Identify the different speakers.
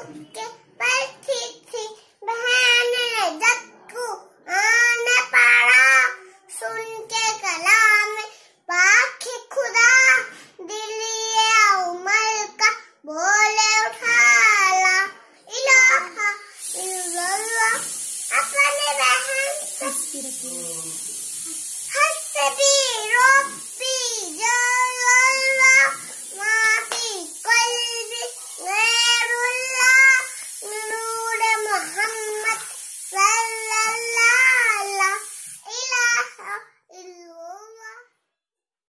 Speaker 1: उसके बहन ने जब सुन के कला में पाक खुदा दिलिया उमर का बोले उठाला बहन